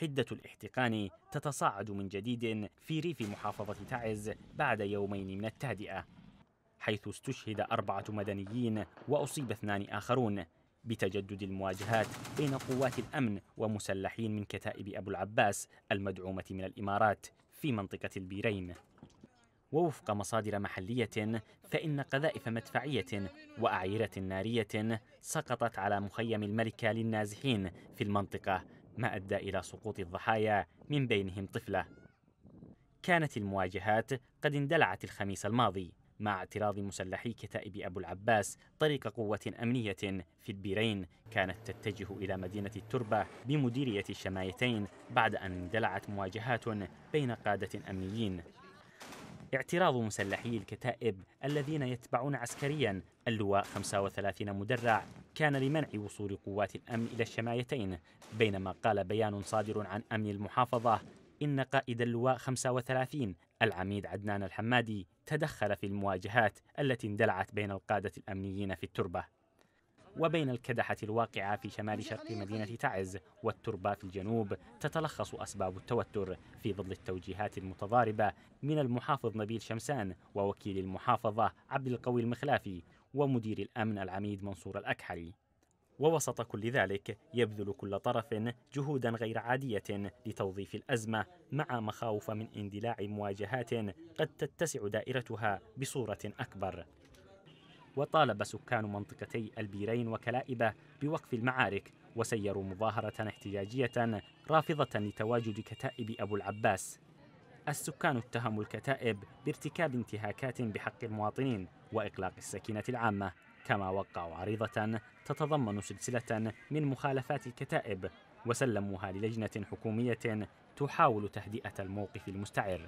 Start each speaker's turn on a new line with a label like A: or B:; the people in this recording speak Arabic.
A: حدة الاحتقان تتصاعد من جديد في ريف محافظة تعز بعد يومين من التهدئة حيث استشهد أربعة مدنيين وأصيب اثنان آخرون بتجدد المواجهات بين قوات الأمن ومسلحين من كتائب أبو العباس المدعومة من الإمارات في منطقة البيرين ووفق مصادر محلية فإن قذائف مدفعية وأعيرة نارية سقطت على مخيم الملكة للنازحين في المنطقة ما أدى إلى سقوط الضحايا من بينهم طفلة كانت المواجهات قد اندلعت الخميس الماضي مع اعتراض مسلحي كتائب أبو العباس طريق قوة أمنية في البيرين كانت تتجه إلى مدينة التربة بمديرية الشمايتين بعد أن اندلعت مواجهات بين قادة أمنيين اعتراض مسلحي الكتائب الذين يتبعون عسكريا اللواء 35 مدرع كان لمنع وصول قوات الأمن إلى الشمايتين بينما قال بيان صادر عن أمن المحافظة إن قائد اللواء 35 العميد عدنان الحمادي تدخل في المواجهات التي اندلعت بين القادة الأمنيين في التربة وبين الكدحة الواقعة في شمال شرق مدينة تعز والتربة في الجنوب تتلخص أسباب التوتر في ظل التوجيهات المتضاربة من المحافظ نبيل شمسان ووكيل المحافظة عبد القوي المخلافي ومدير الأمن العميد منصور الأكحلي ووسط كل ذلك يبذل كل طرف جهودا غير عادية لتوظيف الأزمة مع مخاوف من اندلاع مواجهات قد تتسع دائرتها بصورة أكبر وطالب سكان منطقتي البيرين وكلائبة بوقف المعارك وسيروا مظاهرة احتجاجية رافضة لتواجد كتائب أبو العباس السكان اتهموا الكتائب بارتكاب انتهاكات بحق المواطنين وإغلاق السكينة العامة كما وقعوا عريضة تتضمن سلسلة من مخالفات الكتائب وسلموها للجنة حكومية تحاول تهدئة الموقف المستعر